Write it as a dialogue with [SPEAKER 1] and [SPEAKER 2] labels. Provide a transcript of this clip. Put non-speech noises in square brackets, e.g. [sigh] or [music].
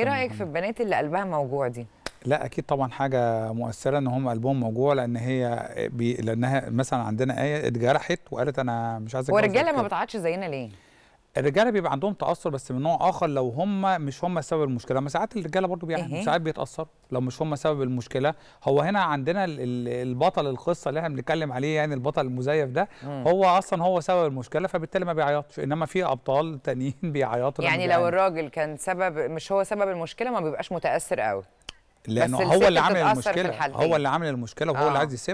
[SPEAKER 1] ايه رايك في البنات اللي قلبها موجوع دي
[SPEAKER 2] لا اكيد طبعا حاجه مؤثره ان هم قلبهم موجوع لان هي بي لانها مثلا عندنا ايه اتجرحت وقالت انا مش عايزه اتجوز الرجاله ما
[SPEAKER 3] بتعادش زينا ليه
[SPEAKER 2] الرجاله بيبقى عندهم تاثر بس من نوع اخر لو هم مش هم سبب المشكله ما ساعات الرجاله برضو بيعملوا ايه. ساعات بيتاثروا لو مش هم سبب المشكله هو هنا عندنا البطل القصه اللي احنا بنتكلم عليه يعني البطل المزيف ده مم. هو اصلا هو سبب المشكله فبالتالي ما بيعيطش انما في ابطال تانيين [laughs] بيعيطوا يعني لو
[SPEAKER 1] الراجل كان سبب مش هو سبب المشكله ما بيبقاش متاثر قوي لانه هو اللي عامل المشكله هو اللي عامل
[SPEAKER 2] المشكله وهو آه. اللي عايز يسيبها